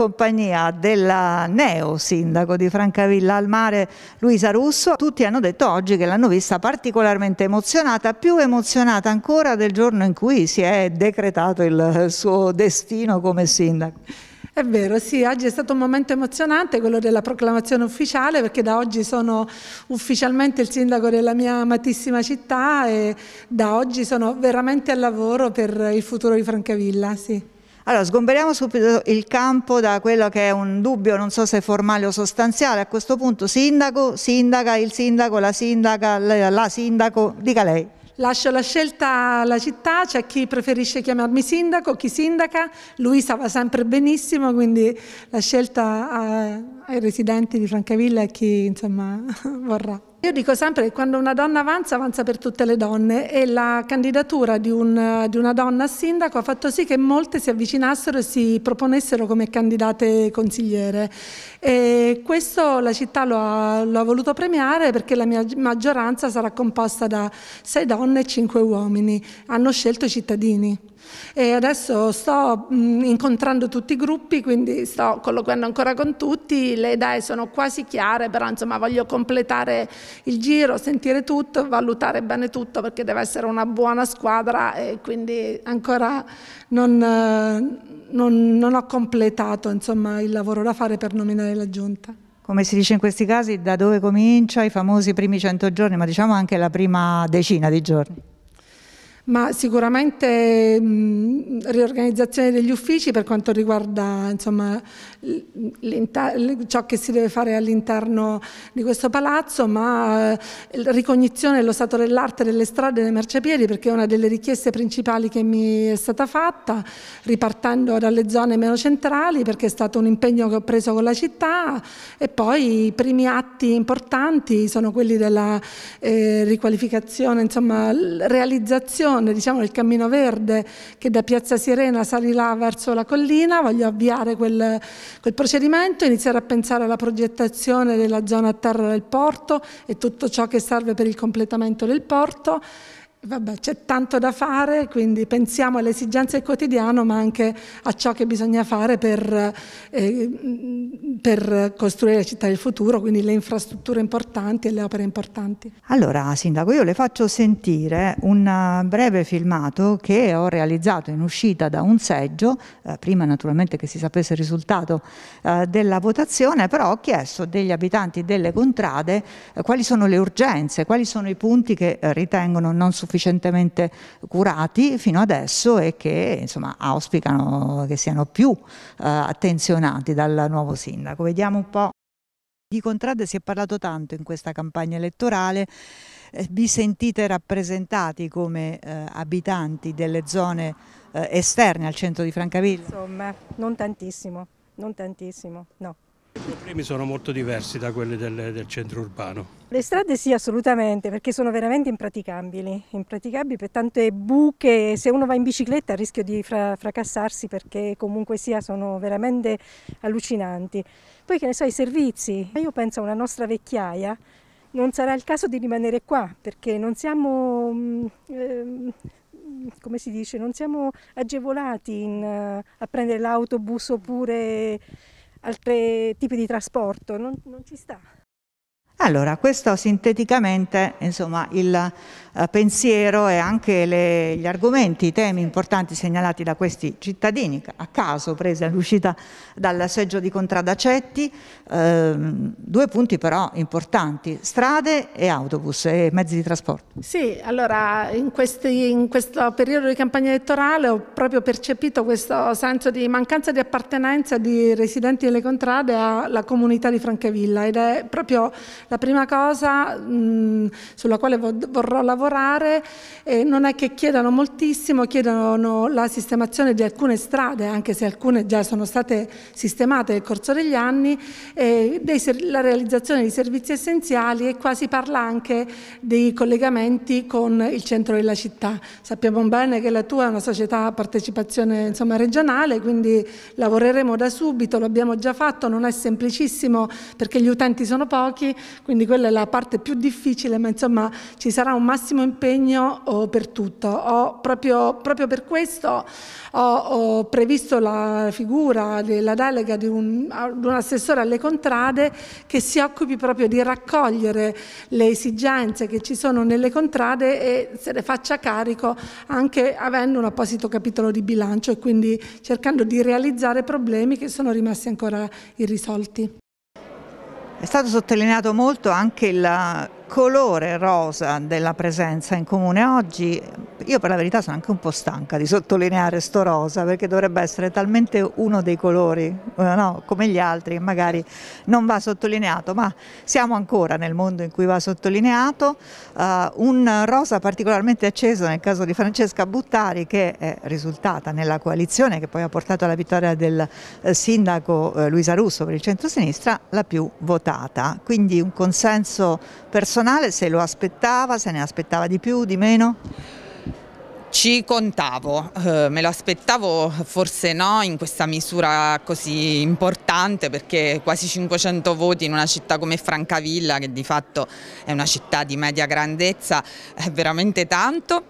compagnia della neo sindaco di Francavilla al mare Luisa Russo. Tutti hanno detto oggi che l'hanno vista particolarmente emozionata, più emozionata ancora del giorno in cui si è decretato il suo destino come sindaco. È vero, sì, oggi è stato un momento emozionante quello della proclamazione ufficiale perché da oggi sono ufficialmente il sindaco della mia amatissima città e da oggi sono veramente al lavoro per il futuro di Francavilla, sì. Allora, sgomberiamo subito il campo da quello che è un dubbio, non so se formale o sostanziale, a questo punto sindaco, sindaca, il sindaco, la sindaca, la sindaco, dica lei. Lascio la scelta alla città, c'è chi preferisce chiamarmi sindaco, chi sindaca, Luisa va sempre benissimo, quindi la scelta ai residenti di Francavilla e chi insomma vorrà. Io dico sempre che quando una donna avanza, avanza per tutte le donne e la candidatura di, un, di, una donna a sindaco ha fatto sì che molte si avvicinassero e si proponessero come candidate consigliere. E questo la città lo ha, lo ha voluto premiare perché la mia maggioranza sarà composta da sei donne e cinque uomini. Hanno scelto i cittadini. E adesso sto mm, incontrando tutti i gruppi, quindi sto colloquendo ancora con tutti, le idee sono quasi chiare, però insomma voglio completare il giro, sentire tutto, valutare bene tutto perché deve essere una buona squadra e quindi ancora non, eh, non, non ho completato insomma, il lavoro da fare per nominare la giunta come si dice in questi casi, da dove comincia i famosi primi 100 giorni, ma diciamo anche la prima decina di giorni ma sicuramente mh, mm, riorganizzazione degli uffici per quanto riguarda insomma, ciò che si deve fare all'interno di questo palazzo, ma eh, ricognizione dello stato dell'arte delle strade e dei marciapiedi perché è una delle richieste principali che mi è stata fatta, ripartendo dalle zone meno centrali perché è stato un impegno che ho preso con la città e poi i primi atti importanti sono quelli della eh, riqualificazione, insomma realizzazione stazione, diciamo il cammino verde che da Piazza Sirena salirà verso la collina, voglio avviare quel, quel procedimento, iniziare a pensare alla progettazione della zona a terra del porto e tutto ciò che serve per il completamento del porto Vabbè, c'è tanto da fare, quindi pensiamo alle esigenze del quotidiano, ma anche a ciò che bisogna fare per, eh, per costruire la città del futuro, quindi le infrastrutture importanti e le opere importanti. Allora, Sindaco, io le faccio sentire un eh, breve filmato che ho realizzato in uscita da un seggio, eh, prima naturalmente che si sapesse il risultato eh, della votazione, però ho chiesto degli abitanti delle contrade eh, quali sono le urgenze, quali sono i punti che eh, ritengono non sufficienti sufficientemente curati fino adesso e che insomma, auspicano che siano più eh, attenzionati dal nuovo sindaco. Vediamo un po'. Di Contrade si è parlato tanto in questa campagna elettorale eh, vi sentite rappresentati come eh, abitanti delle zone eh, esterne al centro di Francavilla? Insomma, non tantissimo, non tantissimo, no. I problemi sono molto diversi da quelli del, del, centro urbano. Le strade sì, assolutamente, perché sono veramente impraticabili, impraticabili per tante buche, se uno va in bicicletta rischio di fra, fracassarsi perché comunque sia sono veramente allucinanti. Poi che ne so, i servizi, io penso a una nostra vecchiaia, non sarà il caso di rimanere qua perché non siamo... Mm, ehm, come si dice, non siamo agevolati in, eh, a prendere l'autobus oppure altri tipi di trasporto, non, non ci sta. Allora, questo sinteticamente insomma, il eh, pensiero e anche le, gli argomenti, i temi importanti segnalati da questi cittadini, a caso presi all'uscita dal seggio di Contradacetti, eh, due punti però importanti, strade e autobus e mezzi di trasporto. Sì, allora in, questi, in questo periodo di campagna elettorale ho proprio percepito questo senso di mancanza di appartenenza di residenti delle contrade alla comunità di Francavilla ed è proprio la prima cosa mh, mm, sulla quale vorrò lavorare eh, non è che chiedano moltissimo, chiedono la sistemazione di alcune strade, anche se alcune già sono state sistemate nel corso degli anni, eh, la realizzazione di servizi essenziali e qua si parla anche dei collegamenti con il centro della città. Sappiamo bene che la tua è una società a partecipazione insomma, regionale, quindi lavoreremo da subito, lo abbiamo già fatto, non è semplicissimo perché gli utenti sono pochi, quindi quella è la parte più difficile, ma insomma ci sarà un massimo impegno oh, per tutto. Ho, proprio, proprio, per questo ho, ho, previsto la figura della delega di un, di un assessore alle contrade che si occupi proprio di raccogliere le esigenze che ci sono nelle contrade e se ne faccia carico anche avendo un apposito capitolo di bilancio e quindi cercando di realizzare problemi che sono rimasti ancora irrisolti. È stato sottolineato molto anche il colore rosa della presenza in comune oggi, io per la verità sono anche un po' stanca di sottolineare sto rosa perché dovrebbe essere talmente uno dei colori eh, no, come gli altri che magari non va sottolineato, ma siamo ancora nel mondo in cui va sottolineato. Uh, un rosa particolarmente acceso nel caso di Francesca Buttari che è risultata nella coalizione che poi ha portato alla vittoria del eh, sindaco Luisa Russo per il centro-sinistra la più votata. Quindi un consenso personale se lo aspettava, se ne aspettava di più, di meno? Ci contavo, eh, me lo aspettavo forse no in questa misura così importante perché quasi 500 voti in una città come Francavilla che di fatto è una città di media grandezza è veramente tanto.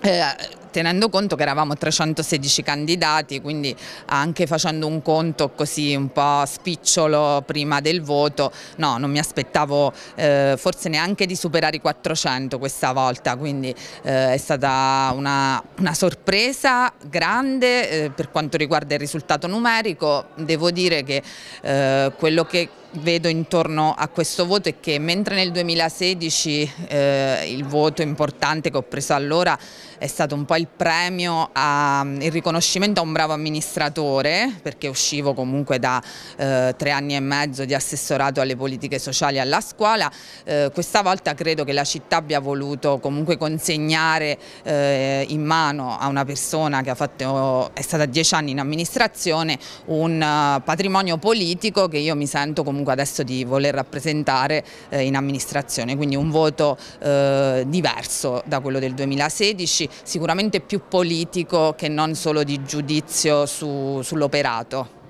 Eh, tenendo conto che eravamo 316 candidati, quindi anche facendo un conto così un po' spicciolo prima del voto, no, non mi aspettavo eh, forse neanche di superare i 400 questa volta, quindi eh, è stata una, una sorpresa grande eh, per quanto riguarda il risultato numerico, devo dire che eh, quello che vedo intorno a questo voto è che mentre nel 2016 eh, il voto importante che ho preso allora è stato un po' il premio, a, il riconoscimento a un bravo amministratore perché uscivo comunque da eh, tre anni e mezzo di assessorato alle politiche sociali alla scuola, eh, questa volta credo che la città abbia voluto comunque consegnare eh, in mano a una persona che fatto, è stata dieci anni in amministrazione un eh, patrimonio politico che io mi sento comunque comunque adesso di voler rappresentare eh, in amministrazione, quindi un voto eh, diverso da quello del 2016, sicuramente più politico che non solo di giudizio su, sull'operato.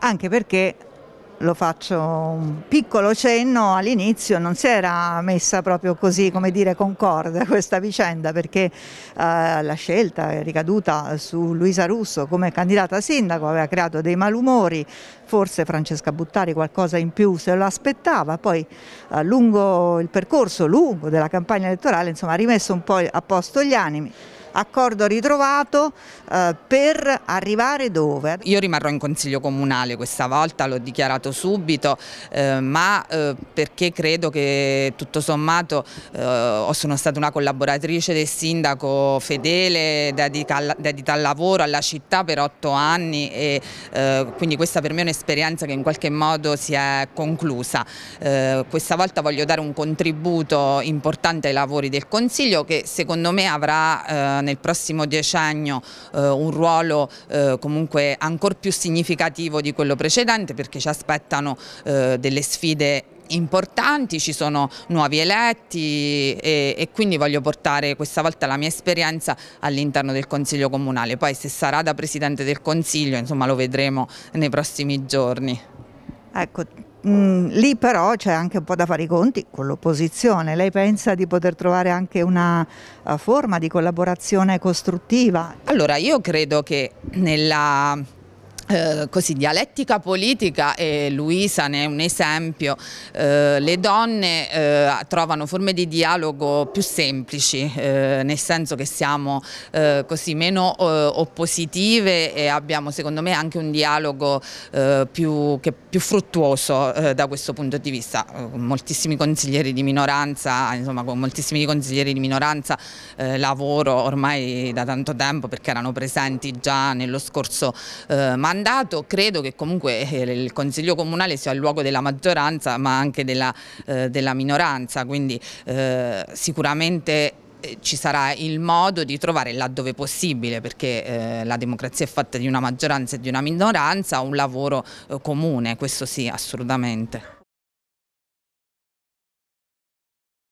Anche perché lo faccio un piccolo cenno, all'inizio non si era messa proprio così, come dire, concorde questa vicenda perché eh, la scelta è ricaduta su Luisa Russo come candidata a sindaco, aveva creato dei malumori, forse Francesca Buttari qualcosa in più se lo aspettava, poi eh, lungo il percorso lungo della campagna elettorale insomma, ha rimesso un po' a posto gli animi accordo ritrovato eh, per arrivare dove? Io rimarrò in Consiglio Comunale questa volta, l'ho dichiarato subito, eh, ma eh, perché credo che tutto sommato eh, sono stata una collaboratrice del sindaco fedele, dedita dedita al lavoro, alla città per otto anni e eh, quindi questa per me è un'esperienza che in qualche modo si è conclusa. Eh, questa volta voglio dare un contributo importante ai lavori del Consiglio che secondo me avrà nel prossimo decennio eh, un ruolo eh, comunque ancora più significativo di quello precedente perché ci aspettano eh, delle sfide importanti, ci sono nuovi eletti e, e, quindi voglio portare questa volta la mia esperienza all'interno del Consiglio Comunale, poi se sarà da Presidente del Consiglio insomma, lo vedremo nei prossimi giorni. Ecco, Mm, lì però c'è anche un po' da fare i conti con l'opposizione. Lei pensa di poter trovare anche una eh, forma di collaborazione costruttiva? Allora, io credo che nella eh, così, dialettica politica e Luisa ne è un esempio, eh, le donne eh, trovano forme di dialogo più semplici, eh, nel senso che siamo eh, così meno oppositive e abbiamo secondo me anche un dialogo più, che, più fruttuoso da questo punto di vista. moltissimi consiglieri di minoranza, insomma con moltissimi consiglieri di minoranza lavoro ormai da tanto tempo perché erano presenti già nello scorso mandato mandato, credo che comunque eh, il Consiglio Comunale sia il luogo della maggioranza ma anche della, eh, della minoranza, quindi eh, sicuramente eh, ci sarà il modo di trovare laddove possibile perché eh, la democrazia è fatta di una maggioranza e di una minoranza un lavoro eh, comune, questo sì assolutamente.